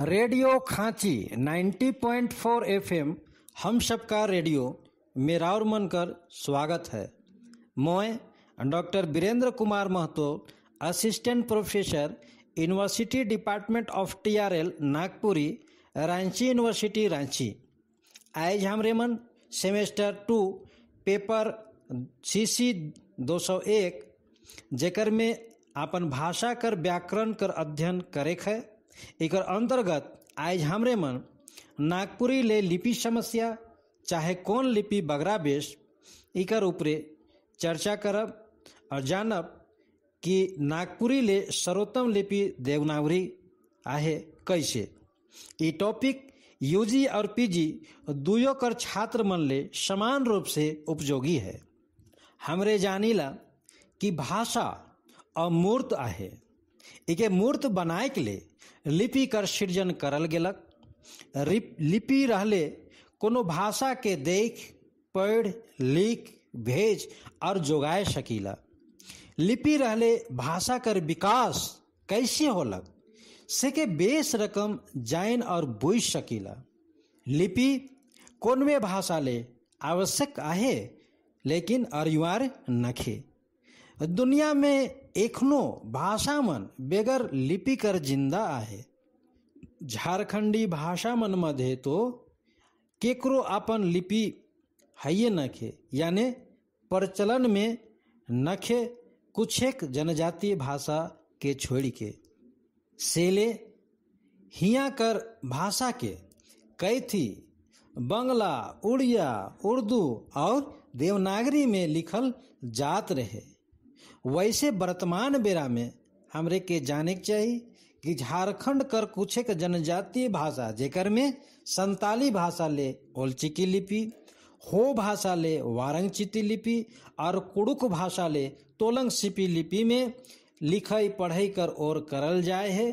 radio खांची 90.4 point हम सबका radio मेरा और मन कर स्वागत है मैं doctor Virendra Kumar Mahato assistant professor university department of TRL Nagpuri Ranchi university Ranchi आज हम रेमन semester two paper C C दो सौ एक जेकर में अपन भाषा कर व्याकरण कर अध्ययन करे है एक अंतर्गत आज हमरे मन नागपुरी ले लिपि समस्या चाहे कौन लिपि बगरा बेश इकर ऊपरे चर्चा करब और जानब कि नागपुरी ले सर्वोत्तम लिपि देवनागरी आहे कैसे ये टॉपिक यूजी और पीजी दुयो कर छात्र मन ले समान रूप से उपयोगी है हमरे जानीला कि भाषा अमूर्त आहे इके मूर्त बनाए के लिए लिपि कर सृजन करल गलक लिपि रहले कोनो भाषा के देख पढ़ लिख भेज और जोगाए सकीला लिपि रहले भाषा कर विकास कैसे होलक से के बेस रकम जान और बुझ सकीला लिपि कोनवे भाषा ले आवश्यक आहे लेकिन अरिवार नखे दुनिया में एखनो मन बेगर कर जिंदा आहे झारखंडी मधे तो केकरो अपन लिपि हये नखे यानि प्रचलन में नखे कुछ एक जनजातीय भाषा के छोड़ के सेले हिया कर भाषा के कैथी बंगला उड़िया उर्दू और देवनागरी में लिखल जात रहे वैसे वर्तमान बेरा में हमरे के जाने के चाहिए कि झारखंड कर कुछ एक जनजातीय भाषा जेकर में संताली भाषा ले ओलचिकी लिपि हो भाषा ले वारंगचिती लिपि और कुड़ुक भाषा ले तोलंग सिपी लिपि में लिखई पढ़ई कर और करल जाए है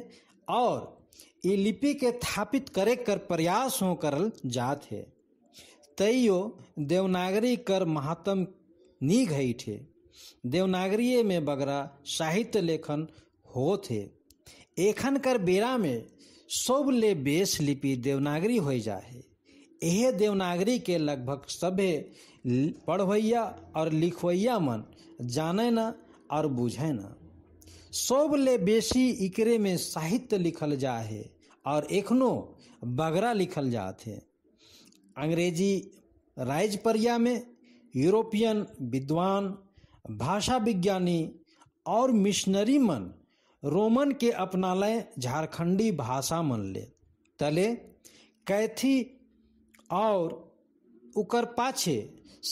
और ये लिपि के स्थापित करे कर प्रयास हो करल जात है तैयो देवनागरी कर महात्म नी घई थे देवनागरीय में बगरा साहित्य लेखन हो थे एखन कर बेरा में सब ले बेस लिपि देवनागरी हो जाए यह देवनागरी के लगभग सभे पढ़वैया और लिखवैया मन जाने न और बुझे न सब ले बेसी इकरे में साहित्य लिखल जा है और एखनो बगरा लिखल जा थे अंग्रेजी राजपरिया में यूरोपियन विद्वान भाषा विज्ञानी और मिशनरी मन रोमन के अपना लय झारखंडी भाषा मन ले तले कैथी और उकर पाछे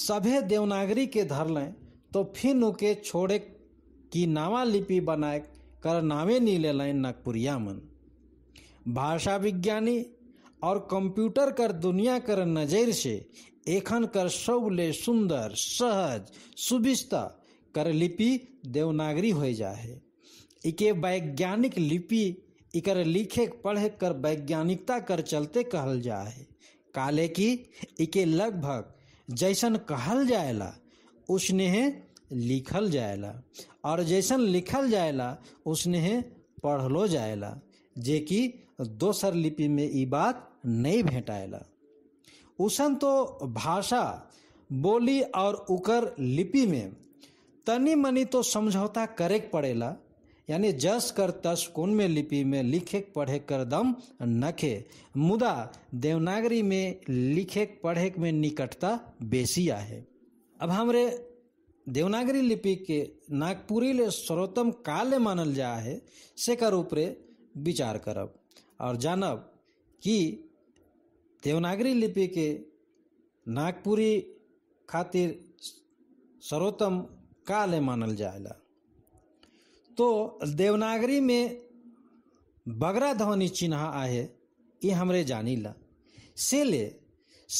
सभे देवनागरी के धरलें तो फिर उके छोड़े की नावा लिपि बनाए कर नावे नी ले नागपुरिया मन भाषा विज्ञानी और कंप्यूटर कर दुनिया कर नजर से एखन कर सब ले सुंदर सहज सुविस्ता कर लिपि देवनागरी हो है इके वैज्ञानिक लिपि इकर लिखे पढ़े कर वैज्ञानिकता कर चलते कहल है काले की इके लगभग जैसन कहल जाएला उसने लिखल जाएला और जैसन लिखल जाएला उसने पढ़लो जाएला जे कि दोसर लिपि में ई बात नहीं भेटाएला उसन तो भाषा बोली और उकर लिपि में तनी मनी तो समझौता करे पड़ेला यानी जस कर तस कौन में लिपि में लिखे पढ़े कर दम नखे मुदा देवनागरी में लिखे पढ़े में निकटता बेसिया है अब हमरे देवनागरी लिपि के नागपुरी ले सर्वोत्तम काल मानल जा है कर ऊपरे विचार करब और जानब कि देवनागरी लिपि के नागपुरी खातिर सर्वोत्तम काल मानल जाएगा तो देवनागरी में बगरा ध्वनि चिन्ह आए ये हमरे जानीला से ले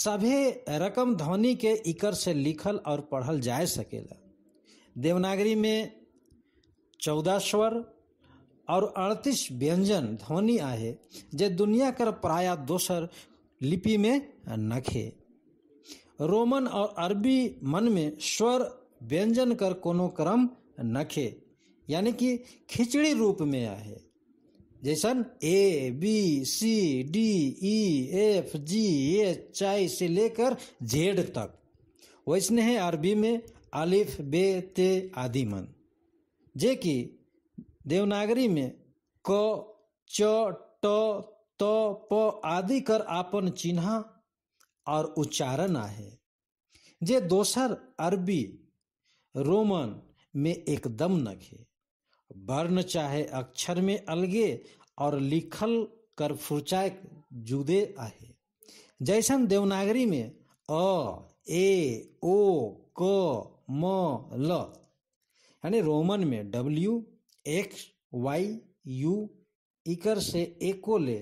सभे रकम ध्वनि के इकर से लिखल और पढ़ल जाए सकेला देवनागरी में चौदह स्वर और अड़तीस व्यंजन ध्वनि आए जे दुनिया कर प्राय दोसर लिपि में नखे रोमन और अरबी मन में स्वर व्यंजन कर कोनो क्रम नखे यानी कि खिचड़ी रूप में आए जैसन A B C D E F G H I से लेकर जेड तक वैसने है अरबी में अलिफ बे ते आदि मन जे कि देवनागरी में क च ट त प आदि कर आपन चिन्ह और उच्चारण है जे दोसर अरबी रोमन में एकदम न घे वर्ण चाहे अक्षर में अलगे और लिखल कर फुर्चाय जुदे आहे जैसन देवनागरी में अ ए ओ क म ल यानी रोमन में डब्ल्यू एक्स वाई यू इकर से एको ले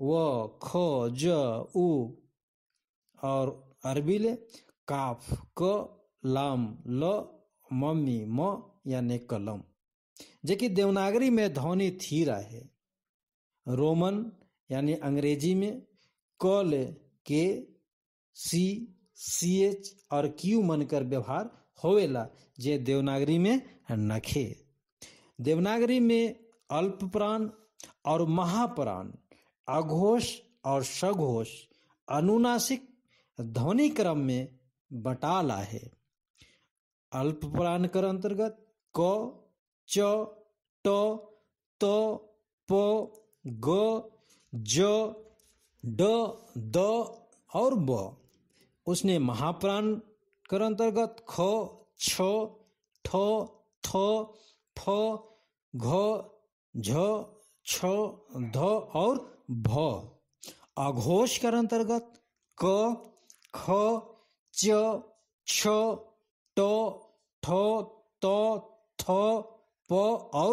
व ख ज उ और अरबी ले काफ क लाम ल मम्मी म यानी कलम जेकि देवनागरी में ध्वनि थीर रहे रोमन यानी अंग्रेजी में कल के सी सी एच और क्यू मनकर व्यवहार होवेला जे देवनागरी में नखे देवनागरी में अल्प प्राण और महाप्राण अघोष और सघोष अनुनासिक ध्वनि क्रम में बटाला है अल्प प्राण कर अंतर्गत क च ट त प ग ज ड द और ब उसने महाप्राण कर अंतर्गत ख छ ठ थ फ घ झ छ ध और भ अघोष कर अंतर्गत क ख च छ ट ठ त थ प और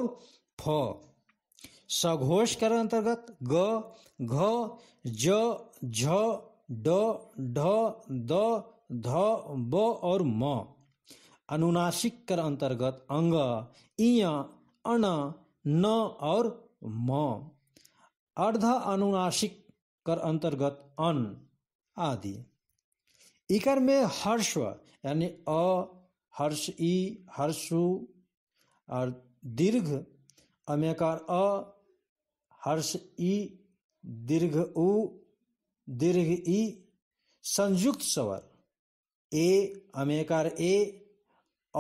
फ सघोष के अंतर्गत ग घ ज झ ड ढ द ध ब और म अनुनासिक कर अंतर्गत अंग इय अण न और म अर्ध अनुनासिक कर अंतर्गत अन आदि इकर में हर्ष यानी अ हर्ष ई हर्षु और दीर्घ अम्यकार अ हर्ष ई दीर्घ उ दीर्घ ई संयुक्त स्वर ए अमेकार ए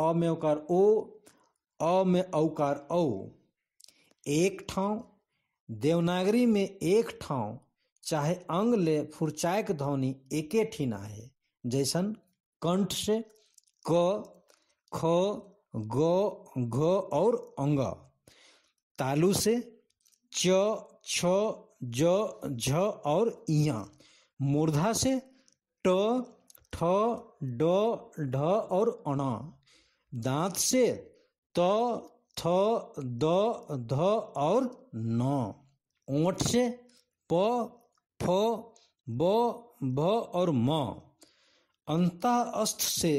अमेकार ओ अमे औकार औ एक ठाव देवनागरी में एक ठाव चाहे अंग ले फुरचायक ध्वनि एके ठीना है जैसन कंठ से क ख ग घ और अंग तालु से च छ ज झ और इया मूर्धा से ट ठ ड ढ और अण दांत से त थ द ध और न ओठ से प फ ब भ और म अंतःअस्थ से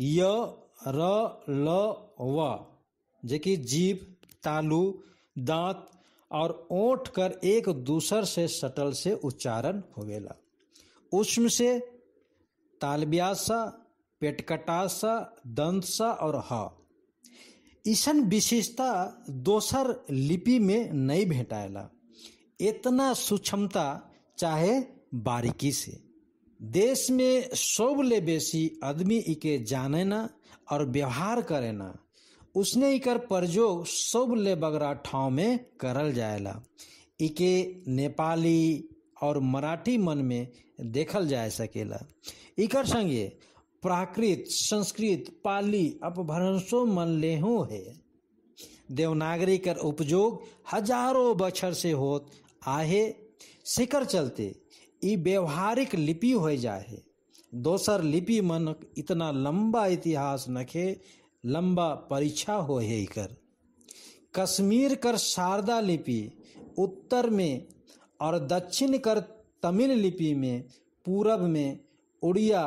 य र ल व जो कि जीभ तालू दांत और ओठ कर एक दूसर से सटल से उच्चारण होवेला उष्म से तालब्यासा पेटकटासा दंतसा और ह ईसन विशेषता दोसर लिपि में नहीं भेटाएला इतना सूक्ष्मता चाहे बारीकी से देश में सबले बेसी आदमी इके जाने ना और व्यवहार करे ना उसने इकर प्रयोग सब ले बगरा ठाव में करल जायला इके नेपाली और मराठी मन में देखल जा सकेला इकर संगे प्राकृत संस्कृत पाली अपभ्रंशो मन लेहू है देवनागरी कर उपयोग हजारों बछर से होत आहे सिकर चलते ई व्यवहारिक लिपि हो जाए दोसर लिपि मन इतना लंबा इतिहास नखे लंबा परीक्षा हो है कर कश्मीर कर शारदा लिपि उत्तर में और दक्षिण कर तमिल लिपि में पूरब में उड़िया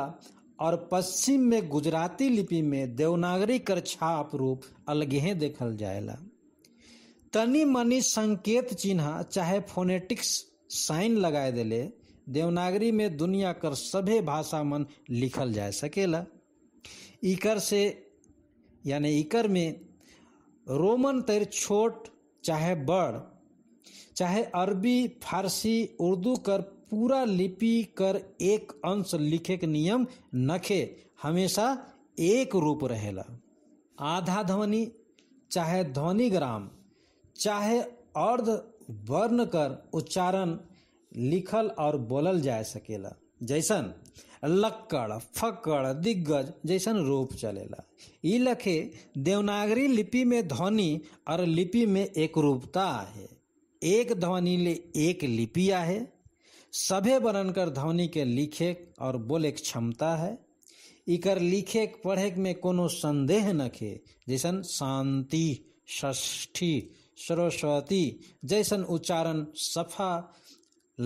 और पश्चिम में गुजराती लिपि में देवनागरी कर छाप रूप अलगे देखल जाएला तनी मनी संकेत चिन्ह चाहे फोनेटिक्स साइन लगाए दिले देवनागरी में दुनिया कर सभे भाषा मन लिखल जा सकेला इकर से यानी इकर में रोमन तर छोट चाहे बड़ चाहे अरबी फारसी उर्दू कर पूरा लिपि कर एक अंश लिखे के नियम नखे हमेशा एक रूप रहेला आधा ध्वनि चाहे ध्वनि ग्राम चाहे अर्ध वर्ण कर उच्चारण लिखल और बोलल जा सकेला जैसन लक्कड़ फक्कड़ दिग्गज जैसन रूप चलेला इ लखे देवनागरी लिपि में ध्वनि और लिपि में एक रूपता है एक ध्वनि ले एक लिपि है सभे कर ध्वनि के लिखे और बोले क्षमता है इकर लिखे पढ़े में कोनो संदेह नखे जैसन शांति षष्ठी सरस्वती जैसन उच्चारण सफा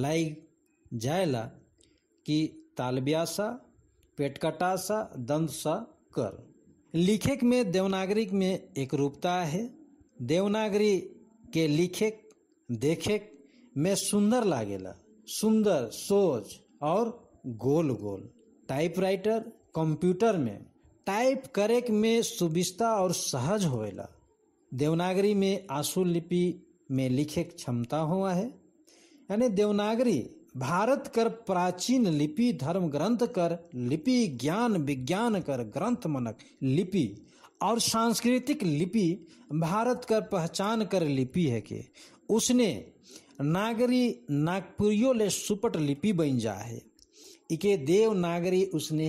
लाई जायला कि तालव्यासा पेटकटासा दंत सा कर लिखेक में देवनागरी में एक रूपता है देवनागरी के लिखेक देखेक में सुंदर लागेला सुंदर सोच और गोल गोल टाइपराइटर कंप्यूटर में टाइप करे में सुविस्ता और सहज होएला देवनागरी में आंसू लिपि में लिखे क्षमता हुआ है यानी देवनागरी भारत कर प्राचीन लिपि धर्म ग्रंथ कर लिपि ज्ञान विज्ञान कर ग्रंथ मनक लिपि और सांस्कृतिक लिपि भारत कर पहचान कर लिपि है के उसने नागरी नागपुरियो ले सुपट लिपि बन जा है इके देव नागरी उसने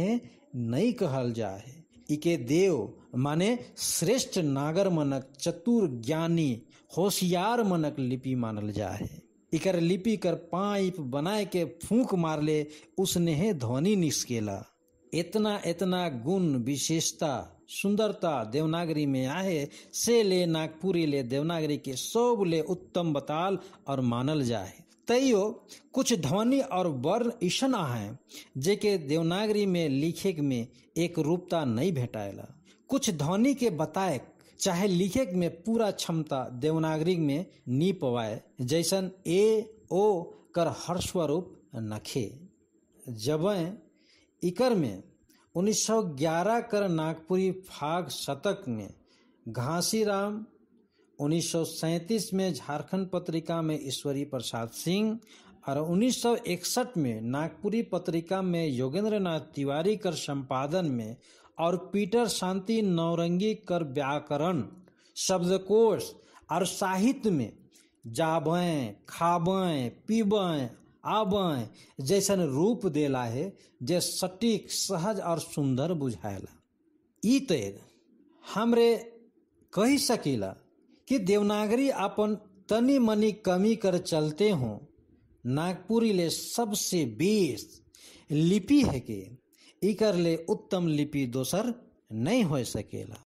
नहीं कहल जा है इके देव माने श्रेष्ठ नागर मनक चतुर ज्ञानी होशियार मनक लिपि मानल जा है इकर लिपि कर पाइप बनाए के फूंक मार ले उसने है ध्वनि निस्केला इतना इतना गुण विशेषता सुंदरता देवनागरी में आए से ले नागपुरी ले देवनागरी के सब ले उत्तम बताल और मानल जाए तैयो कुछ ध्वनि और वर्ण ईशन है जेके देवनागरी में लिखे में एक रूपता नहीं भेटाएला कुछ ध्वनि के बताए चाहे लिखे में पूरा क्षमता देवनागरी में नी पवाए जैसन ए ओ कर हर स्वरूप नखे जब इकर में 1911 कर नागपुरी फाग शतक में घासीराम उन्नीस में झारखंड पत्रिका में ईश्वरी प्रसाद सिंह और 1961 में नागपुरी पत्रिका में योगेंद्र तिवारी कर संपादन में और पीटर शांति नौरंगी कर व्याकरण शब्दकोश और साहित्य में जाबें खाबें पीबें आबें जैसन रूप देला है जे सटीक सहज और सुंदर बुझाएला ई हमरे कही सकिला कि देवनागरी अपन तनी मनी कमी कर चलते हों नागपुरी ले सबसे बेस लिपि है के इकर उत्तम लिपि दोसर नहीं हो सकेला